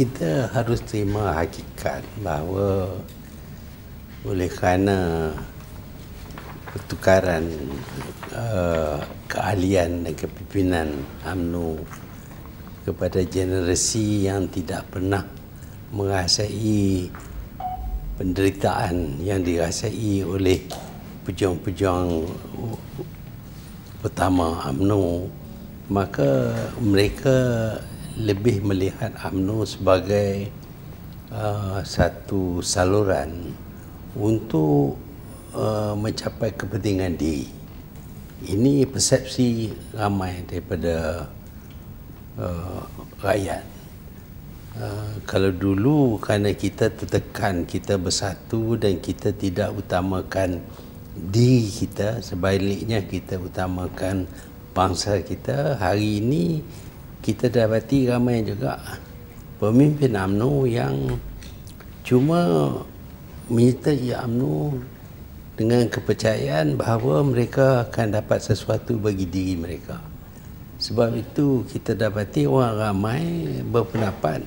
kita harus terima hakikat bahawa oleh kerana pertukaran uh, keahlian dan kepimpinan UMNO kepada generasi yang tidak pernah merasai penderitaan yang dirasai oleh pejuang-pejuang pertama UMNO maka mereka lebih melihat AMNO sebagai uh, satu saluran untuk uh, mencapai kepentingan di ini persepsi ramai daripada uh, rakyat uh, kalau dulu kerana kita tertekan kita bersatu dan kita tidak utamakan diri kita sebaliknya kita utamakan bangsa kita hari ini kita dapati ramai juga pemimpin UMNO yang cuma minta UMNO dengan kepercayaan bahawa mereka akan dapat sesuatu bagi diri mereka. Sebab itu kita dapati orang ramai berpendapat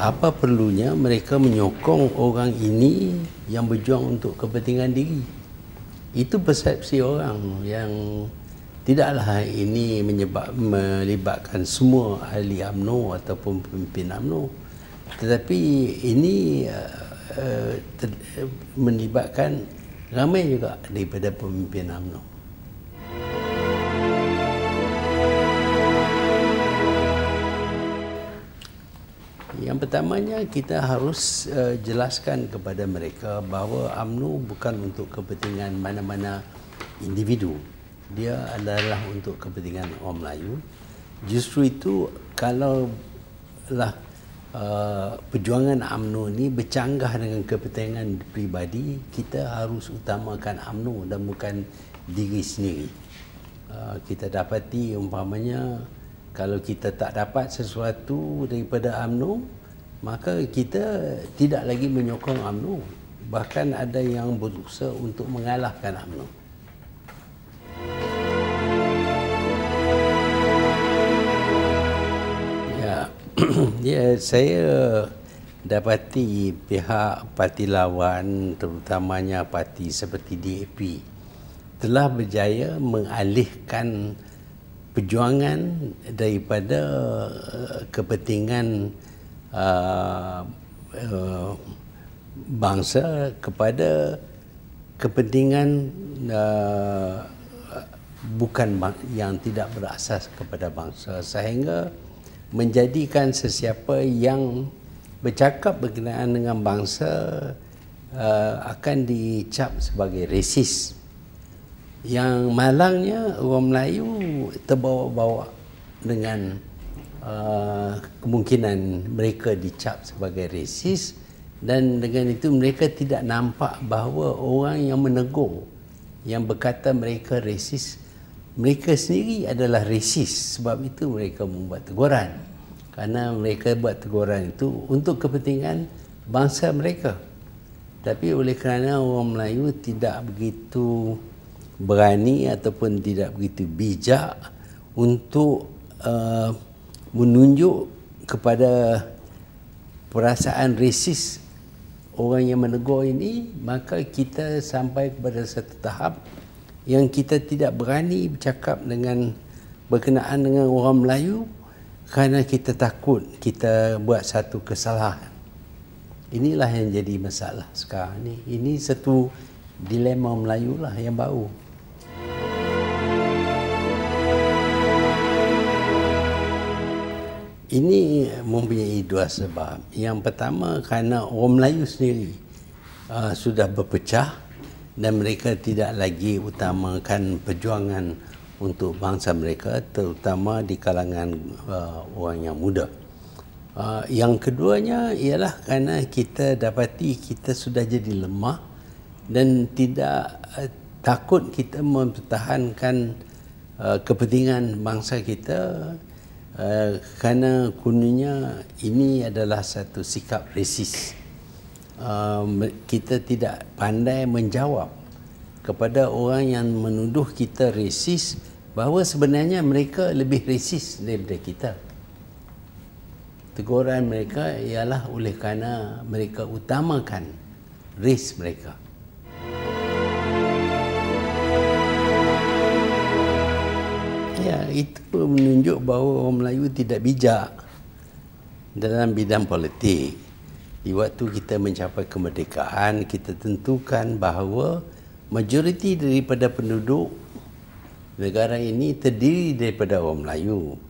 apa perlunya mereka menyokong orang ini yang berjuang untuk kepentingan diri. Itu persepsi orang yang tidaklah ini menyebab melibatkan semua ahli AMNO ataupun pemimpin AMNO tetapi ini uh, uh, melibatkan ramai juga daripada pemimpin AMNO Yang pertamanya kita harus uh, jelaskan kepada mereka bahawa AMNO bukan untuk kepentingan mana-mana individu dia adalah untuk kepentingan orang Melayu. Justru itu kalau lah uh, perjuangan AMNO ni bercanggah dengan kepentingan pribadi, kita harus utamakan AMNO dan bukan diri sendiri. Uh, kita dapati umpamanya kalau kita tak dapat sesuatu daripada AMNO, maka kita tidak lagi menyokong AMNO. Bahkan ada yang berusaha untuk mengalahkan AMNO. ya saya dapati pihak parti lawan terutamanya parti seperti DAP telah berjaya mengalihkan perjuangan daripada eh, kepentingan uh, uh, bangsa kepada kepentingan uh, bukan yang tidak berasas kepada bangsa sehingga menjadikan sesiapa yang bercakap berkenaan dengan bangsa uh, akan dicap sebagai resis. Yang malangnya orang Melayu terbawa-bawa dengan uh, kemungkinan mereka dicap sebagai resis dan dengan itu mereka tidak nampak bahawa orang yang menegur yang berkata mereka resis mereka sendiri adalah resis sebab itu mereka membuat teguran kerana mereka buat teguran itu untuk kepentingan bangsa mereka tapi oleh kerana orang Melayu tidak begitu berani ataupun tidak begitu bijak untuk uh, menunjuk kepada perasaan resis orang yang menegur ini maka kita sampai kepada satu tahap yang kita tidak berani bercakap dengan berkenaan dengan orang Melayu kerana kita takut kita buat satu kesalahan. Inilah yang jadi masalah sekarang ini. Ini satu dilema Melayu lah yang baru. Ini mempunyai dua sebab. Yang pertama kerana orang Melayu sendiri uh, sudah berpecah dan mereka tidak lagi utamakan perjuangan untuk bangsa mereka terutama di kalangan uh, orang yang muda. Uh, yang keduanya ialah kerana kita dapati kita sudah jadi lemah dan tidak uh, takut kita mempertahankan uh, kepentingan bangsa kita uh, kerana kuninya ini adalah satu sikap resis. Uh, kita tidak pandai menjawab kepada orang yang menuduh kita resis bahawa sebenarnya mereka lebih resis daripada kita. Teguran mereka ialah oleh kerana mereka utamakan ris mereka. Ya, itu menunjuk bahawa orang Melayu tidak bijak dalam bidang politik di waktu kita mencapai kemerdekaan kita tentukan bahawa majoriti daripada penduduk negara ini terdiri daripada orang Melayu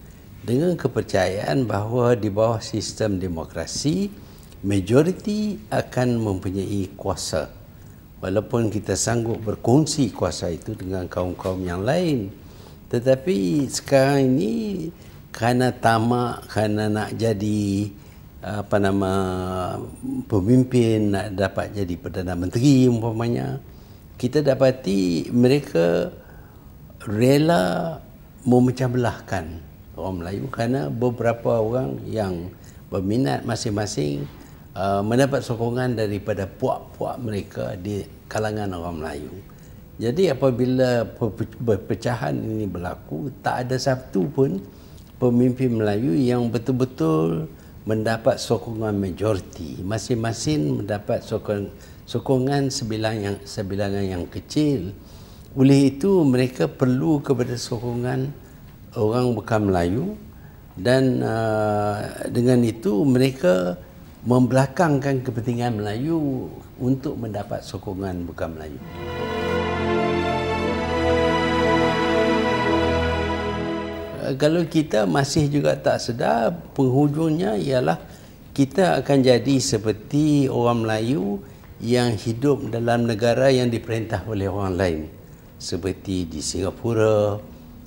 dengan kepercayaan bahawa di bawah sistem demokrasi majoriti akan mempunyai kuasa walaupun kita sanggup berkongsi kuasa itu dengan kaum-kaum yang lain tetapi sekarang ini kerana tamak kerana nak jadi apa nama pemimpin nak dapat jadi perdana menteri umpamanya kita dapati mereka rela memecah belahkan orang Melayu kerana beberapa orang yang berminat masing-masing uh, mendapat sokongan daripada puak-puak mereka di kalangan orang Melayu. Jadi apabila perpecahan ini berlaku, tak ada satu pun pemimpin Melayu yang betul-betul mendapat sokongan majoriti. Masing-masing mendapat sokongan, sokongan sebilang yang, sebilangan yang kecil. Oleh itu, mereka perlu kepada sokongan orang bukan Melayu dan uh, dengan itu mereka membelakangkan kepentingan Melayu untuk mendapat sokongan bukan Melayu. kalau kita masih juga tak sedar penghujungnya ialah kita akan jadi seperti orang Melayu yang hidup dalam negara yang diperintah oleh orang lain seperti di Singapura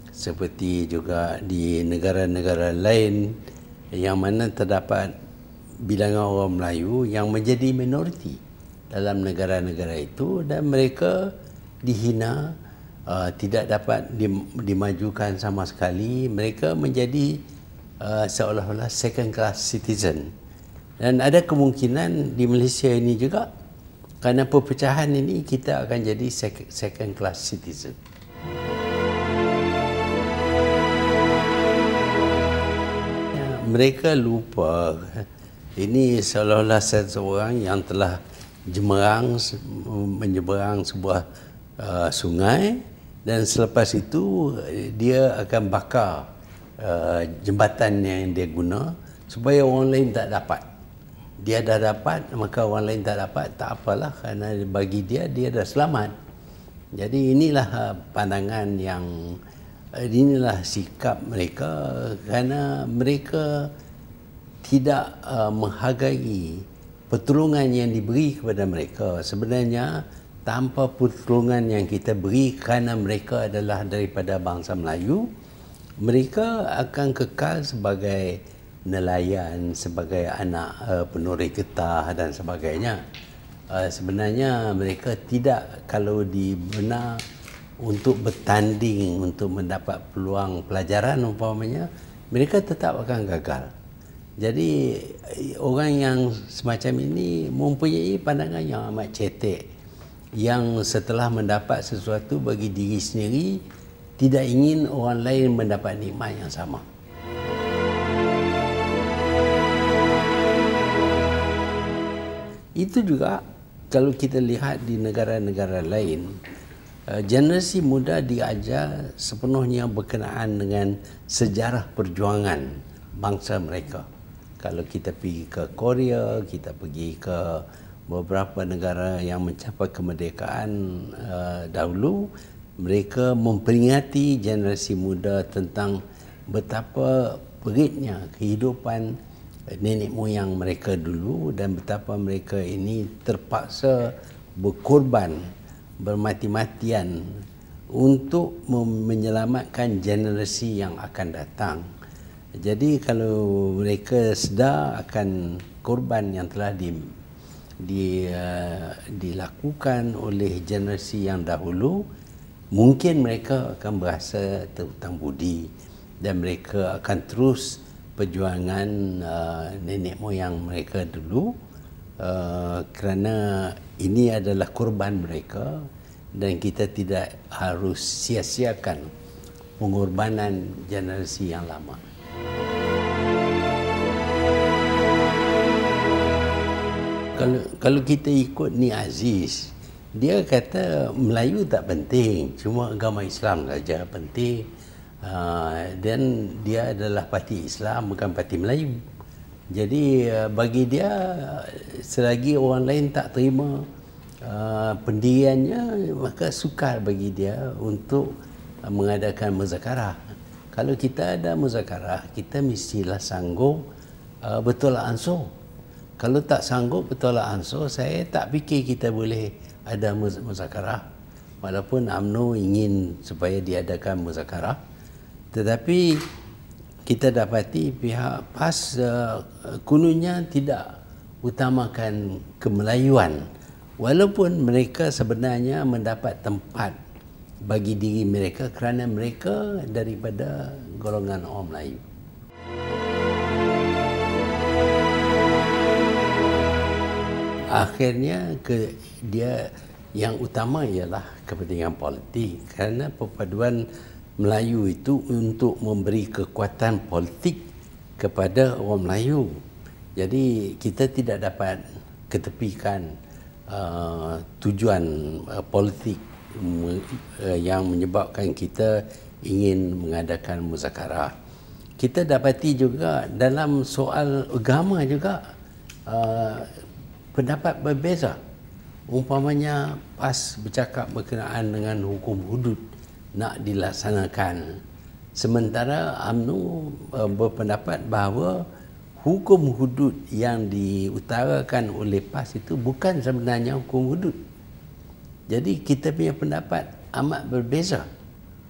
seperti juga di negara-negara lain yang mana terdapat bilangan orang Melayu yang menjadi minoriti dalam negara-negara itu dan mereka dihina uh, tidak dapat dimajukan sama sekali mereka menjadi uh, seolah-olah second class citizen dan ada kemungkinan di Malaysia ini juga kerana perpecahan ini kita akan jadi second class citizen mereka lupa ini seolah-olah seseorang yang telah jemerang menyeberang sebuah uh, sungai dan selepas itu dia akan bakar uh, jembatan yang dia guna supaya orang lain tak dapat. Dia dah dapat, maka orang lain tak dapat, tak apalah kerana bagi dia, dia dah selamat. Jadi inilah eh, pandangan yang eh, inilah sikap mereka kerana mereka tidak uh, menghargai pertolongan yang diberi kepada mereka. Sebenarnya tanpa pertolongan yang kita beri kerana mereka adalah daripada bangsa Melayu, mereka akan kekal sebagai nelayan, sebagai anak uh, eh, penuri getah dan sebagainya. Uh, sebenarnya mereka tidak kalau dibenar untuk bertanding, untuk mendapat peluang pelajaran umpamanya, mereka tetap akan gagal. Jadi eh, orang yang semacam ini mempunyai pandangan yang amat cetek yang setelah mendapat sesuatu bagi diri sendiri tidak ingin orang lain mendapat nikmat yang sama. Itu juga kalau kita lihat di negara-negara lain, eh, generasi muda diajar sepenuhnya berkenaan dengan sejarah perjuangan bangsa mereka. Kalau kita pergi ke Korea, kita pergi ke beberapa negara yang mencapai kemerdekaan uh, dahulu mereka memperingati generasi muda tentang betapa peritnya kehidupan nenek moyang mereka dulu dan betapa mereka ini terpaksa berkorban bermati-matian untuk menyelamatkan generasi yang akan datang. Jadi kalau mereka sedar akan korban yang telah di di, dilakukan oleh generasi yang dahulu mungkin mereka akan berasa terhutang budi dan mereka akan terus perjuangan uh, nenek moyang mereka dulu uh, kerana ini adalah korban mereka dan kita tidak harus sia-siakan pengorbanan generasi yang lama. kalau kalau kita ikut ni Aziz dia kata Melayu tak penting cuma agama Islam saja penting ah, dan dia adalah parti Islam bukan parti Melayu jadi uh, bagi dia selagi orang lain tak terima uh, pendiriannya maka sukar bagi dia untuk uh, mengadakan muzakarah kalau kita ada muzakarah kita mestilah sanggup uh, betul ansur kalau tak sanggup bertolak ansur saya tak fikir kita boleh ada muzakarah walaupun AMNO ingin supaya diadakan muzakarah tetapi kita dapati pihak PAS uh, kununnya tidak utamakan kemelayuan walaupun mereka sebenarnya mendapat tempat bagi diri mereka kerana mereka daripada golongan orang Melayu. akhirnya ke dia yang utama ialah kepentingan politik kerana perpaduan Melayu itu untuk memberi kekuatan politik kepada orang Melayu. Jadi kita tidak dapat ketepikan uh, tujuan uh, politik uh, yang menyebabkan kita ingin mengadakan muzakarah. Kita dapati juga dalam soal agama juga uh, pendapat berbeza. Umpamanya PAS bercakap berkenaan dengan hukum hudud nak dilaksanakan. Sementara UMNO eh, berpendapat bahawa hukum hudud yang diutarakan oleh PAS itu bukan sebenarnya hukum hudud. Jadi kita punya pendapat amat berbeza.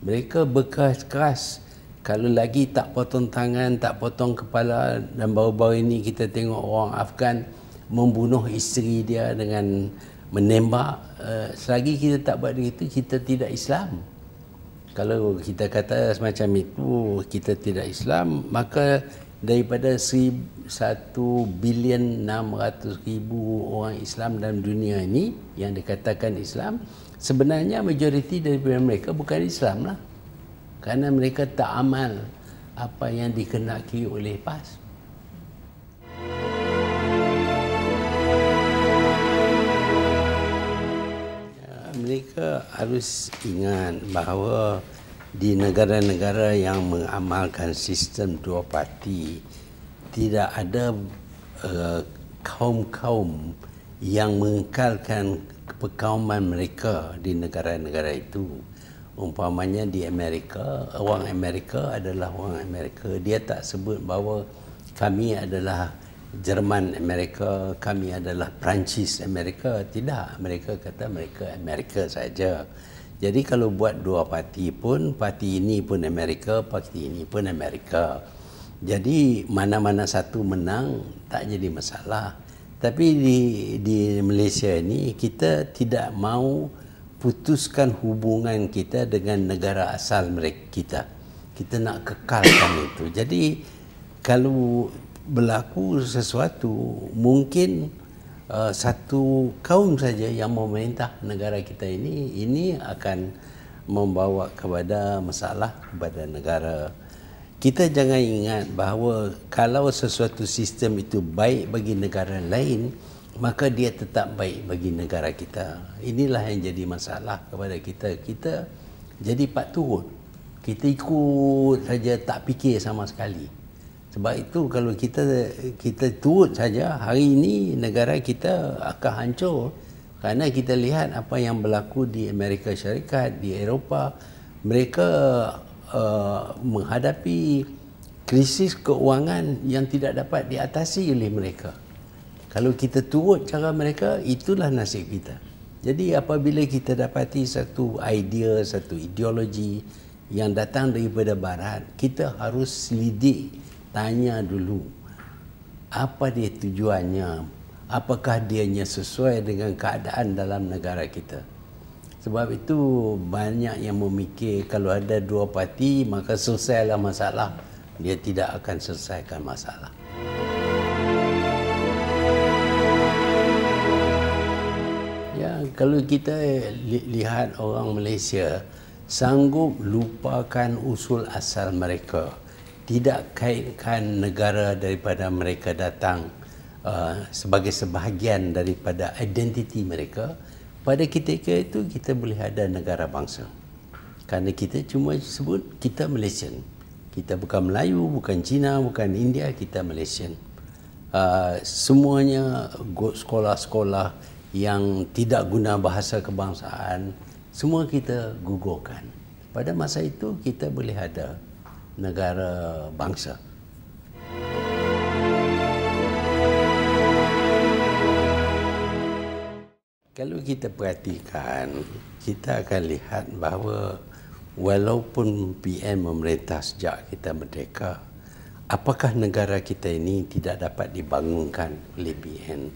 Mereka berkeras-keras kalau lagi tak potong tangan, tak potong kepala dan baru-baru ini kita tengok orang Afghanistan membunuh isteri dia dengan menembak eh, selagi kita tak buat itu, kita tidak Islam kalau kita kata semacam itu kita tidak Islam maka daripada 1 bilion 600 ribu orang Islam dalam dunia ini yang dikatakan Islam sebenarnya majoriti daripada mereka bukan Islam lah kerana mereka tak amal apa yang dikenaki oleh PAS mereka harus ingat bahawa di negara-negara yang mengamalkan sistem dua parti tidak ada eh, kaum-kaum uh, yang mengekalkan perkauman mereka di negara-negara itu umpamanya di Amerika orang Amerika adalah orang Amerika dia tak sebut bahawa kami adalah Jerman Amerika, kami adalah Perancis Amerika. Tidak, mereka kata mereka Amerika saja. Jadi kalau buat dua parti pun, parti ini pun Amerika, parti ini pun Amerika. Jadi mana-mana satu menang tak jadi masalah. Tapi di di Malaysia ini kita tidak mahu putuskan hubungan kita dengan negara asal mereka kita. Kita nak kekalkan itu. Jadi kalau berlaku sesuatu mungkin uh, satu kaum saja yang memerintah negara kita ini ini akan membawa kepada masalah kepada negara kita jangan ingat bahawa kalau sesuatu sistem itu baik bagi negara lain maka dia tetap baik bagi negara kita inilah yang jadi masalah kepada kita kita jadi pak patuh kita ikut saja tak fikir sama sekali sebab itu kalau kita kita turut saja hari ini negara kita akan hancur kerana kita lihat apa yang berlaku di Amerika Syarikat, di Eropah, mereka uh, menghadapi krisis keuangan yang tidak dapat diatasi oleh mereka. Kalau kita turut cara mereka, itulah nasib kita. Jadi apabila kita dapati satu idea, satu ideologi yang datang daripada barat, kita harus selidik tanya dulu apa dia tujuannya apakah dianya sesuai dengan keadaan dalam negara kita sebab itu banyak yang memikir kalau ada dua parti maka selesailah masalah dia tidak akan selesaikan masalah ya kalau kita lihat orang Malaysia sanggup lupakan usul asal mereka tidak kaitkan negara daripada mereka datang uh, sebagai sebahagian daripada identiti mereka pada ketika itu kita boleh ada negara bangsa kerana kita cuma sebut kita Malaysia, kita bukan Melayu bukan Cina bukan India kita Malaysia. uh, semuanya sekolah-sekolah yang tidak guna bahasa kebangsaan semua kita gugurkan pada masa itu kita boleh ada negara bangsa. Kalau kita perhatikan, kita akan lihat bahawa walaupun PM memerintah sejak kita merdeka, apakah negara kita ini tidak dapat dibangunkan oleh PM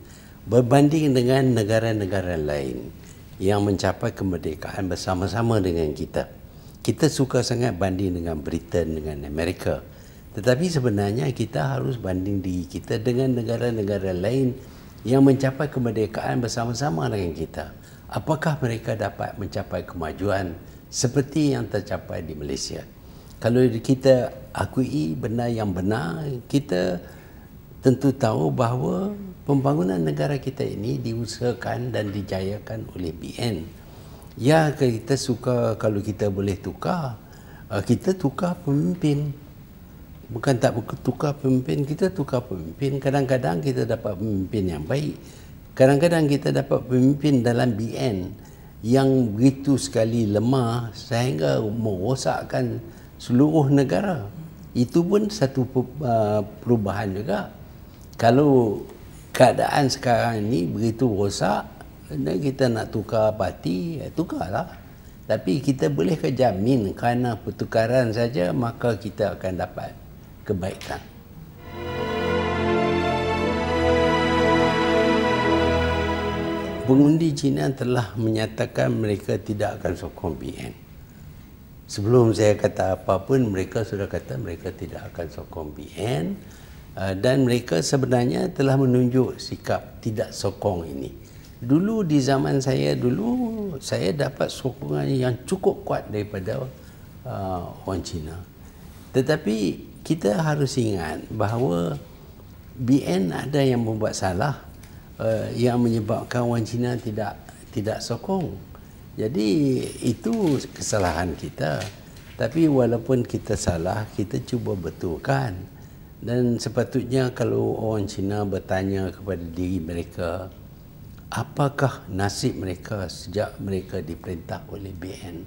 berbanding dengan negara-negara lain yang mencapai kemerdekaan bersama-sama dengan kita kita suka sangat banding dengan Britain dengan Amerika tetapi sebenarnya kita harus banding diri kita dengan negara-negara lain yang mencapai kemerdekaan bersama-sama dengan kita apakah mereka dapat mencapai kemajuan seperti yang tercapai di Malaysia kalau kita akui benar yang benar kita tentu tahu bahawa pembangunan negara kita ini diusahakan dan dijayakan oleh BN Ya, kita suka kalau kita boleh tukar ah, kita tukar pemimpin bukan tak tukar pemimpin kita tukar pemimpin kadang-kadang kita dapat pemimpin yang baik kadang-kadang kita dapat pemimpin dalam BN yang begitu sekali lemah sehingga merosakkan seluruh negara itu pun satu ah, perubahan juga kalau keadaan sekarang ini begitu rosak dan kita nak tukar parti, ya eh, tukarlah. Tapi kita boleh kejamin, kerana pertukaran saja maka kita akan dapat kebaikan. Pengundi Cina telah menyatakan mereka tidak akan sokong BN. Sebelum saya kata apa pun, mereka sudah kata mereka tidak akan sokong BN eh, dan mereka sebenarnya telah menunjuk sikap tidak sokong ini dulu di zaman saya dulu saya dapat sokongan yang cukup kuat daripada uh, orang Cina. Tetapi kita harus ingat bahawa BN ada yang membuat salah uh, yang menyebabkan orang Cina tidak tidak sokong. Jadi itu kesalahan kita. Tapi walaupun kita salah, kita cuba betulkan. Dan sepatutnya kalau orang Cina bertanya kepada diri mereka, apakah nasib mereka sejak mereka diperintah oleh BN?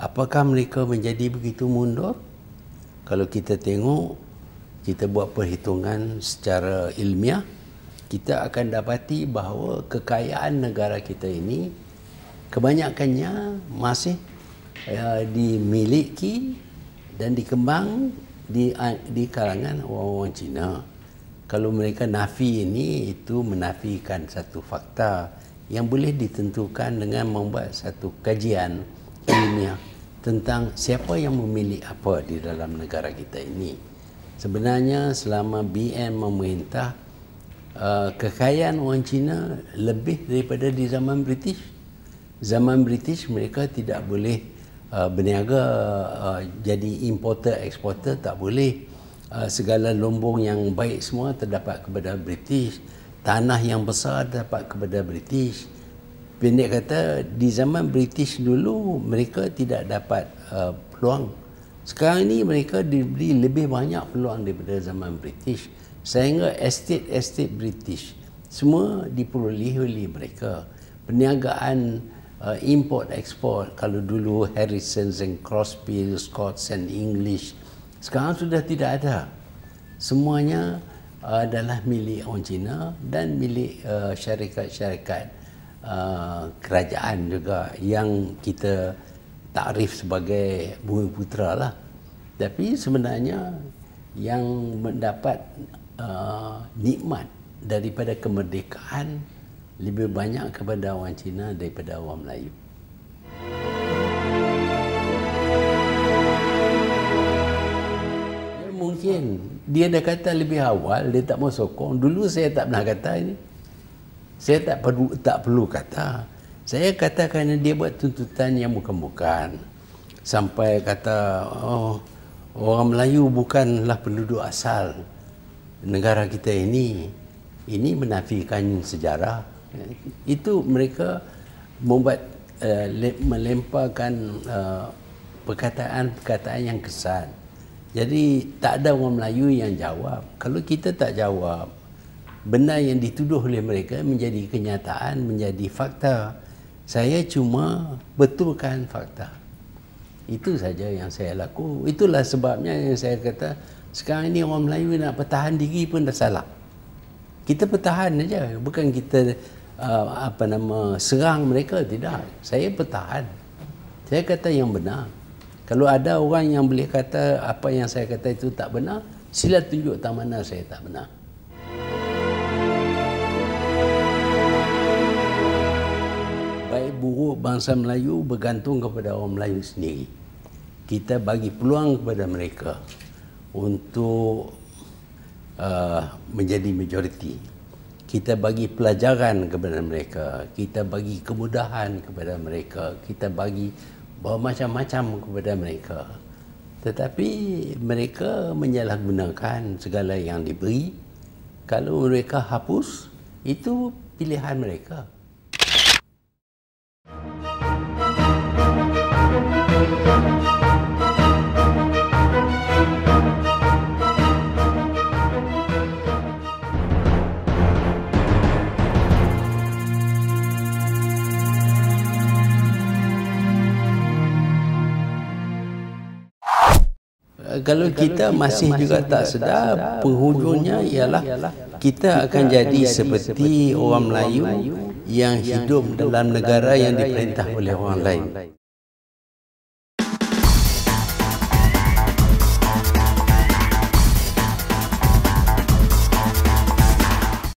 Apakah mereka menjadi begitu mundur? Kalau kita tengok, kita buat perhitungan secara ilmiah, kita akan dapati bahawa kekayaan negara kita ini kebanyakannya masih uh, dimiliki dan dikembang di, di kalangan orang-orang Cina kalau mereka nafi ini itu menafikan satu fakta yang boleh ditentukan dengan membuat satu kajian ilmiah tentang siapa yang memilih apa di dalam negara kita ini. Sebenarnya selama BN memerintah uh, kekayaan orang Cina lebih daripada di zaman British. Zaman British mereka tidak boleh uh, berniaga uh, jadi importer eksporter tak boleh. Ah, segala lombong yang baik semua terdapat kepada British. Tanah yang besar terdapat kepada British. Pendek kata, di zaman British dulu, mereka tidak dapat uh, peluang. Sekarang ini, mereka diberi lebih banyak peluang daripada zaman British. Sehingga estate-estate British, semua diperoleh oleh mereka. Perniagaan uh, import-export, kalau dulu Harrison's and Crosby, Scots and English, sekarang sudah tidak ada. Semuanya adalah milik orang Cina dan milik eh, syarikat-syarikat eh, kerajaan juga yang kita takrif sebagai bumi putra lah. Tapi sebenarnya yang mendapat eh, nikmat daripada kemerdekaan lebih banyak kepada orang Cina daripada orang Melayu. mungkin dia dah kata lebih awal dia tak mau sokong dulu saya tak pernah kata ini saya tak perlu tak perlu kata saya katakan dia buat tuntutan yang bukan-bukan sampai kata oh orang Melayu bukanlah penduduk asal negara kita ini ini menafikan sejarah itu mereka membuat uh, melemparkan uh, perkataan-perkataan yang kesan jadi tak ada orang Melayu yang jawab. Kalau kita tak jawab, benda yang dituduh oleh mereka menjadi kenyataan, menjadi fakta. Saya cuma betulkan fakta. Itu saja yang saya laku. Itulah sebabnya yang saya kata, sekarang ini orang Melayu nak pertahan diri pun dah salah. Kita pertahan saja. Bukan kita uh, apa nama serang mereka. Tidak. Saya pertahan. Saya kata yang benar. Kalau ada orang yang boleh kata apa yang saya kata itu tak benar, sila tunjuk tak mana saya tak benar. Baik buruk bangsa Melayu bergantung kepada orang Melayu sendiri. Kita bagi peluang kepada mereka untuk uh, menjadi majoriti. Kita bagi pelajaran kepada mereka. Kita bagi kemudahan kepada mereka. Kita bagi bermacam-macam kepada mereka. Tetapi mereka menyalahgunakan segala yang diberi. Kalau mereka hapus, itu pilihan mereka. kalau kita, kita masih, masih juga tak, tak sedar, sedar penghujungnya ialah, ialah kita akan kita jadi seperti orang Melayu yang hidup dalam negara yang diperintah oleh orang lain.